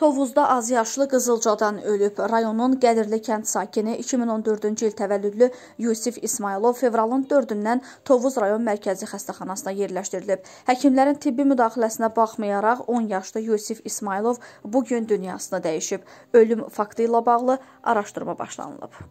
Tovuzda azyaşlı qızılcadan ölüb. Rayonun Qədirli kənd sakini 2014-cü il təvəllüdlü Yusif İsmailov fevralın 4-dən Tovuz rayon mərkəzi xəstəxanasına yerləşdirilib. Həkimlərin tibbi müdaxiləsinə baxmayaraq 10 yaşlı Yusif İsmailov bu gün dünyasını dəyişib. Ölüm faktı ilə bağlı araşdırma başlanılıb.